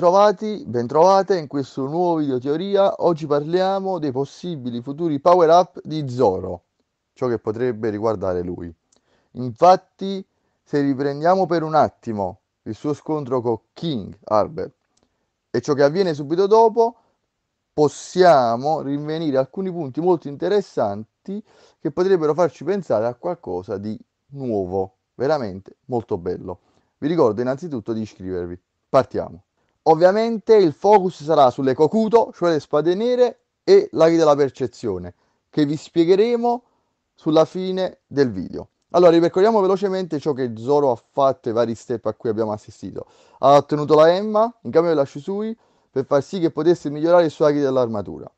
Bentrovati, bentrovate in questo nuovo video teoria. Oggi parliamo dei possibili futuri power up di Zoro, ciò che potrebbe riguardare lui. Infatti, se riprendiamo per un attimo il suo scontro con King Albert e ciò che avviene subito dopo, possiamo rinvenire alcuni punti molto interessanti che potrebbero farci pensare a qualcosa di nuovo, veramente molto bello. Vi ricordo innanzitutto di iscrivervi. Partiamo. Ovviamente il focus sarà sulle Kokuto, cioè le spade nere, e l'aghi della percezione, che vi spiegheremo sulla fine del video. Allora, ripercorriamo velocemente ciò che Zoro ha fatto e i vari step a cui abbiamo assistito. Ha ottenuto la Emma in cambio della Shisui per far sì che potesse migliorare i suoi aghi dell'armatura.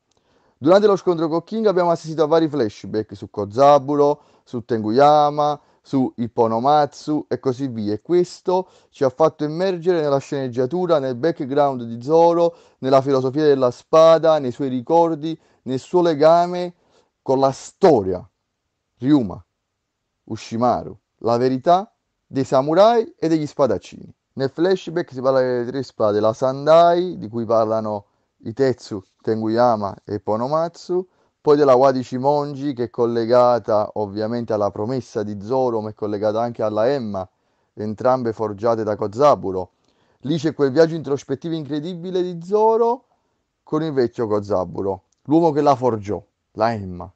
Durante lo scontro con King abbiamo assistito a vari flashback su Kozaburo, su Tenguyama, su Iponomatsu e così via. E questo ci ha fatto immergere nella sceneggiatura, nel background di Zoro, nella filosofia della spada, nei suoi ricordi, nel suo legame con la storia. Ryuma, Ushimaru, la verità dei samurai e degli spadaccini. Nel flashback si parla delle tre spade, la Sandai, di cui parlano Itetsu, Tenguyama e Iponomatsu, poi della Wadi Cimongi che è collegata ovviamente alla promessa di Zoro, ma è collegata anche alla Emma, entrambe forgiate da Kozaburo. Lì c'è quel viaggio introspettivo incredibile di Zoro con il vecchio Kozaburo, l'uomo che la forgiò, la Emma.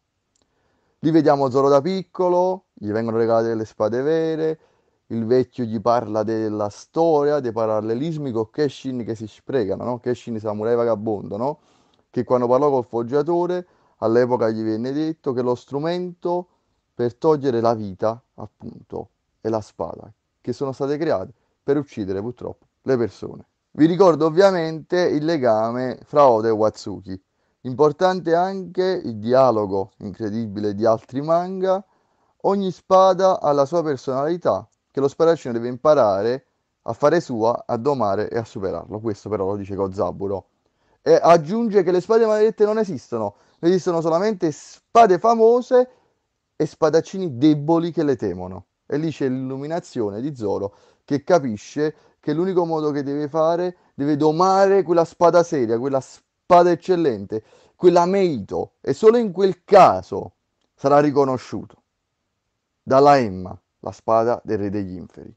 Lì vediamo Zoro da piccolo, gli vengono regalate le spade vere, il vecchio gli parla della storia, dei parallelismi con Keshin che si spregano, no? Keshin Samurai Vagabondo, no? che quando parlò col foggiatore All'epoca gli venne detto che lo strumento per togliere la vita, appunto, è la spada, che sono state create per uccidere purtroppo le persone. Vi ricordo ovviamente il legame fra Oda e Watsuki. Importante anche il dialogo incredibile di altri manga. Ogni spada ha la sua personalità che lo spadaccino deve imparare a fare sua, a domare e a superarlo. Questo però lo dice Kozaburo. E aggiunge che le spade maledette non esistono, esistono solamente spade famose e spadaccini deboli che le temono. E lì c'è l'illuminazione di Zoro che capisce che l'unico modo che deve fare, deve domare quella spada seria, quella spada eccellente, quella meito, e solo in quel caso sarà riconosciuto dalla Emma, la spada del re degli inferi.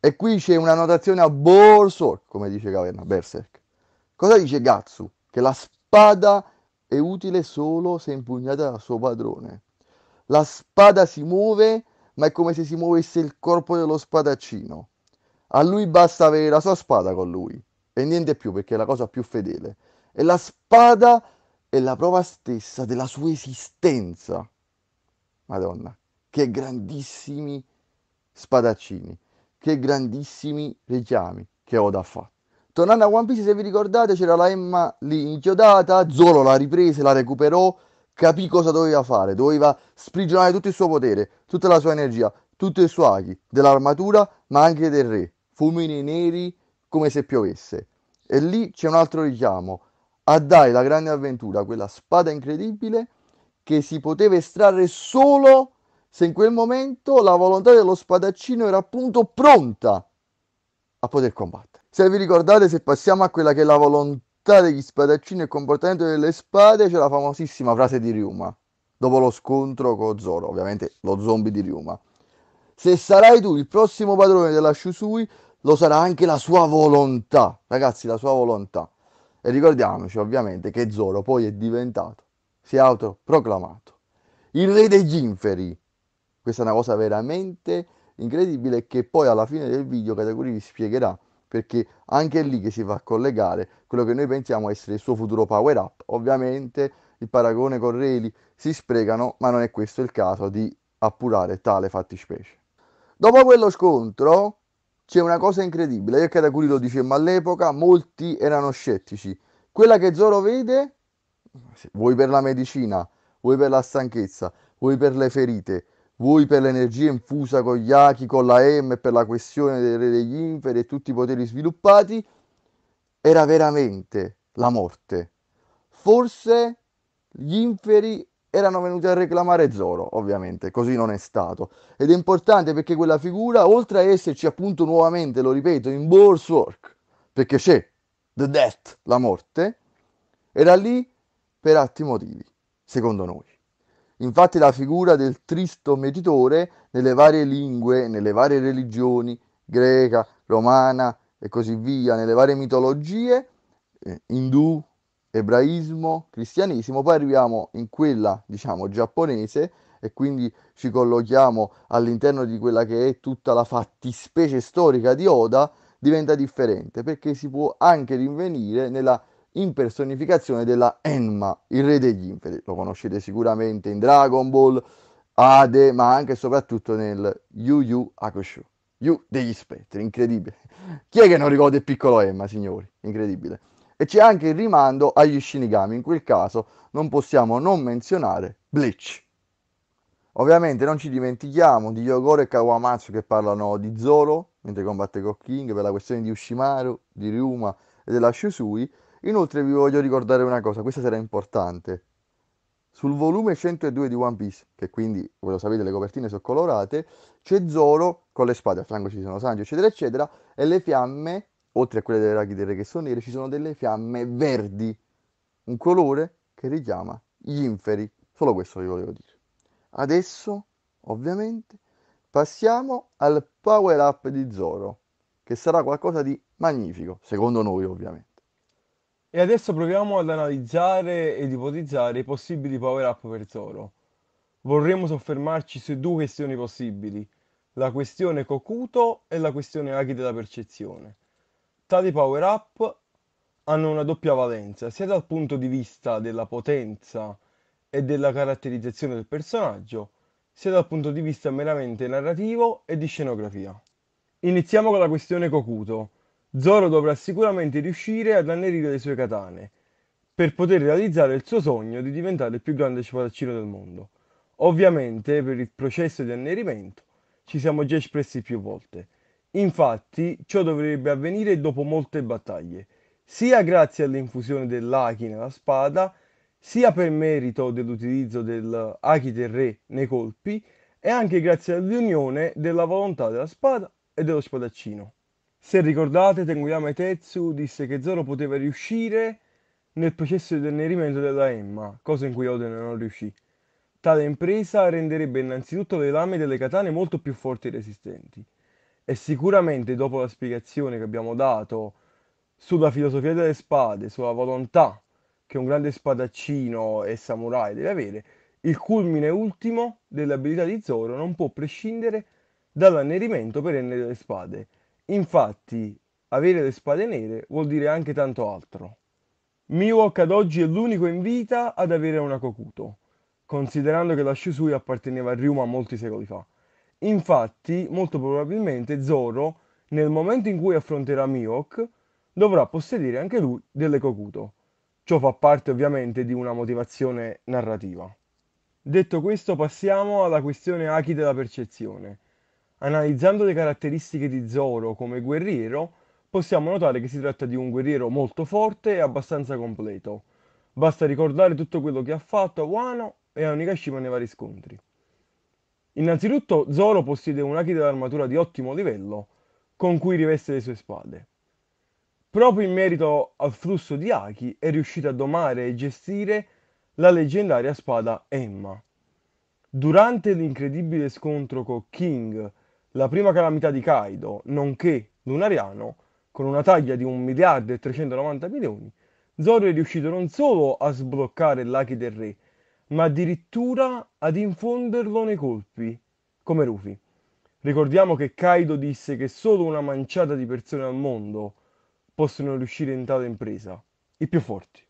E qui c'è una notazione a Borsor, come dice Caverna, Berserk. Cosa dice Gatsu? Che la spada è utile solo se impugnata dal suo padrone. La spada si muove, ma è come se si muovesse il corpo dello spadaccino. A lui basta avere la sua spada con lui e niente più perché è la cosa più fedele. E la spada è la prova stessa della sua esistenza. Madonna, che grandissimi spadaccini, che grandissimi richiami che Oda ha fatto. Tornando a One Piece, se vi ricordate, c'era la Emma lì inchiodata, Zoro la riprese, la recuperò, capì cosa doveva fare, doveva sprigionare tutto il suo potere, tutta la sua energia, tutto il suo aghi, dell'armatura, ma anche del re, Fumini neri come se piovesse. E lì c'è un altro richiamo, a Dai la grande avventura, quella spada incredibile che si poteva estrarre solo se in quel momento la volontà dello spadaccino era appunto pronta a poter combattere. Se vi ricordate, se passiamo a quella che è la volontà degli spadaccini e il comportamento delle spade, c'è la famosissima frase di Ryuma, dopo lo scontro con Zoro, ovviamente lo zombie di Ryuma. Se sarai tu il prossimo padrone della Shusui, lo sarà anche la sua volontà, ragazzi, la sua volontà. E ricordiamoci ovviamente che Zoro poi è diventato, si è autoproclamato, il re degli inferi. Questa è una cosa veramente incredibile che poi alla fine del video Katakuri vi spiegherà perché anche lì che si va a collegare quello che noi pensiamo essere il suo futuro power up. Ovviamente il paragone con Reli si sprecano, ma non è questo il caso di appurare tale fattispecie. Dopo quello scontro c'è una cosa incredibile, io e Katakuri lo dicemmo all'epoca, molti erano scettici. Quella che Zoro vede, vuoi per la medicina, vuoi per la stanchezza, vuoi per le ferite, voi per l'energia infusa con gli Aki, con la M e per la questione del re degli inferi e tutti i poteri sviluppati, era veramente la morte. Forse gli inferi erano venuti a reclamare Zoro, ovviamente, così non è stato. Ed è importante perché quella figura, oltre a esserci appunto nuovamente, lo ripeto, in Work, perché c'è The Death, la morte, era lì per altri motivi, secondo noi. Infatti la figura del tristo meditore nelle varie lingue, nelle varie religioni, greca, romana e così via, nelle varie mitologie, eh, indù, ebraismo, cristianesimo, poi arriviamo in quella, diciamo, giapponese e quindi ci collochiamo all'interno di quella che è tutta la fattispecie storica di Oda, diventa differente perché si può anche rinvenire nella impersonificazione della Enma, il re degli inferi. Lo conoscete sicuramente in Dragon Ball, Ade, ma anche e soprattutto nel Yu Yu Hakusho. Yu degli spettri, incredibile. Chi è che non ricorda il piccolo Emma, signori? Incredibile. E c'è anche il rimando agli Shinigami, in quel caso non possiamo non menzionare Bleach. Ovviamente non ci dimentichiamo di Yogoro e Kawamatsu che parlano di Zoro mentre combatte con King per la questione di Ushimaru, di Ryuma e della Shusui Inoltre vi voglio ricordare una cosa, questa sarà importante. Sul volume 102 di One Piece, che quindi, voi lo sapete, le copertine sono colorate, c'è Zoro con le spade, a fianco ci sono Sanji, eccetera, eccetera, e le fiamme, oltre a quelle delle raghi del re che sono nere, ci sono delle fiamme verdi, un colore che richiama gli inferi. Solo questo vi volevo dire. Adesso, ovviamente, passiamo al power up di Zoro, che sarà qualcosa di magnifico, secondo noi ovviamente. E adesso proviamo ad analizzare ed ipotizzare i possibili power-up per Zoro. Vorremmo soffermarci su due questioni possibili, la questione Cocuto e la questione Aghi della percezione. Tali power-up hanno una doppia valenza, sia dal punto di vista della potenza e della caratterizzazione del personaggio, sia dal punto di vista meramente narrativo e di scenografia. Iniziamo con la questione Cocuto. Zoro dovrà sicuramente riuscire ad annerire le sue katane, per poter realizzare il suo sogno di diventare il più grande spadaccino del mondo. Ovviamente per il processo di annerimento ci siamo già espressi più volte. Infatti ciò dovrebbe avvenire dopo molte battaglie, sia grazie all'infusione dell'Aki nella spada, sia per merito dell'utilizzo dell'Aki del Re nei colpi, e anche grazie all'unione della volontà della spada e dello spadaccino. Se ricordate, Tenguyama Tetsu disse che Zoro poteva riuscire nel processo di annerimento della Emma, cosa in cui Oden non riuscì. Tale impresa renderebbe innanzitutto le lame delle katane molto più forti e resistenti. E sicuramente dopo la spiegazione che abbiamo dato sulla filosofia delle spade, sulla volontà che un grande spadaccino e samurai deve avere, il culmine ultimo dell'abilità di Zoro non può prescindere dall'annerimento perenne delle spade. Infatti, avere le spade nere vuol dire anche tanto altro. Miwok ad oggi è l'unico in vita ad avere una Kokuto, considerando che la Shusui apparteneva a Ryuma molti secoli fa. Infatti, molto probabilmente Zoro, nel momento in cui affronterà Miwok, dovrà possedere anche lui delle Kokuto. Ciò fa parte ovviamente di una motivazione narrativa. Detto questo, passiamo alla questione Aki della percezione, Analizzando le caratteristiche di Zoro come guerriero, possiamo notare che si tratta di un guerriero molto forte e abbastanza completo. Basta ricordare tutto quello che ha fatto a Wano e a Onigashima nei vari scontri. Innanzitutto Zoro possiede un Haki dell'armatura di ottimo livello, con cui riveste le sue spade. Proprio in merito al flusso di Haki è riuscito a domare e gestire la leggendaria spada Emma. Durante l'incredibile scontro con King la prima calamità di Kaido, nonché Lunariano, con una taglia di 1 miliardo e 390 milioni, Zoro è riuscito non solo a sbloccare l'Aki del Re, ma addirittura ad infonderlo nei colpi, come Rufy. Ricordiamo che Kaido disse che solo una manciata di persone al mondo possono riuscire in tale impresa, i più forti.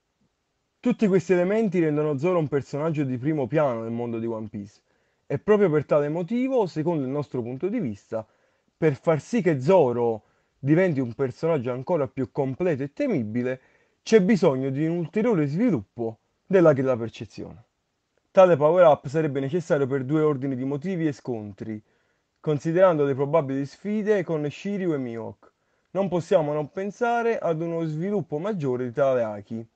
Tutti questi elementi rendono Zoro un personaggio di primo piano nel mondo di One Piece, e proprio per tale motivo, secondo il nostro punto di vista, per far sì che Zoro diventi un personaggio ancora più completo e temibile, c'è bisogno di un ulteriore sviluppo della della percezione. Tale power-up sarebbe necessario per due ordini di motivi e scontri, considerando le probabili sfide con Shiryu e Mihawk. Non possiamo non pensare ad uno sviluppo maggiore di tale Aki.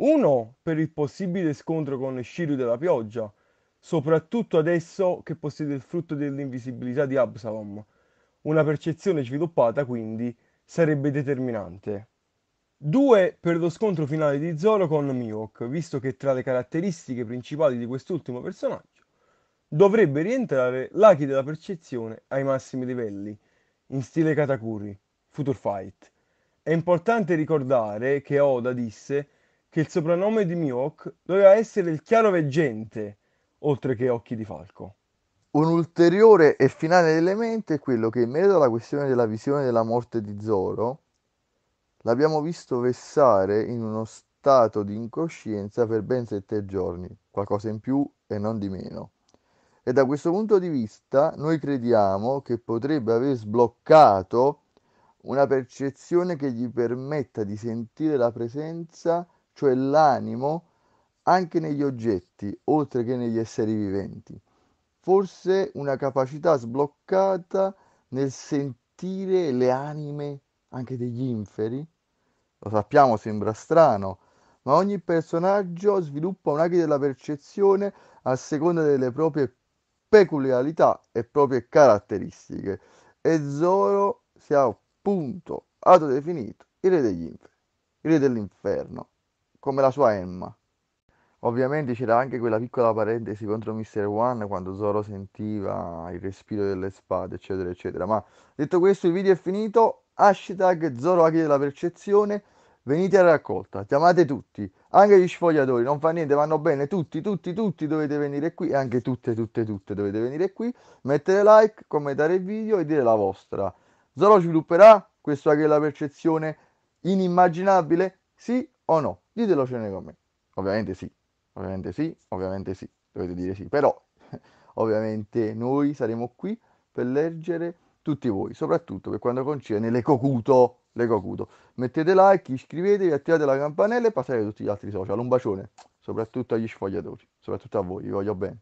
Uno per il possibile scontro con Shiryu della pioggia, soprattutto adesso che possiede il frutto dell'invisibilità di Absalom. Una percezione sviluppata quindi sarebbe determinante. 2 per lo scontro finale di Zoro con Mihawk, visto che tra le caratteristiche principali di quest'ultimo personaggio dovrebbe rientrare l'Aki della percezione ai massimi livelli, in stile Katakuri, Future Fight. È importante ricordare che Oda disse che il soprannome di Mihawk doveva essere il chiaro veggente, oltre che Occhi di Falco. Un ulteriore e finale elemento è quello che in merito alla questione della visione della morte di Zoro, l'abbiamo visto vessare in uno stato di incoscienza per ben sette giorni, qualcosa in più e non di meno. E da questo punto di vista noi crediamo che potrebbe aver sbloccato una percezione che gli permetta di sentire la presenza, cioè l'animo anche negli oggetti, oltre che negli esseri viventi. Forse una capacità sbloccata nel sentire le anime anche degli inferi? Lo sappiamo, sembra strano, ma ogni personaggio sviluppa un un'aria della percezione a seconda delle proprie peculiarità e proprie caratteristiche. E Zoro si è appunto autodefinito il re degli inferi, il re dell'inferno, come la sua Emma. Ovviamente c'era anche quella piccola parentesi contro Mr. One quando Zoro sentiva il respiro delle spade, eccetera, eccetera. Ma detto questo, il video è finito. Hashtag Zoro Aki della percezione. Venite a raccolta, chiamate tutti, anche gli sfogliatori, non fa niente, vanno bene, tutti, tutti, tutti dovete venire qui, anche tutte, tutte, tutte dovete venire qui, mettere like, commentare il video e dire la vostra. Zoro svilupperà questo Aki della percezione inimmaginabile? Sì o no? Ditelo con me, Ovviamente sì. Ovviamente sì, ovviamente sì, dovete dire sì, però ovviamente noi saremo qui per leggere tutti voi, soprattutto per quanto concerne l'ecocuto. l'ecocuto. Mettete like, iscrivetevi, attivate la campanella e passate a tutti gli altri social. Un bacione, soprattutto agli sfogliatori, soprattutto a voi, vi voglio bene.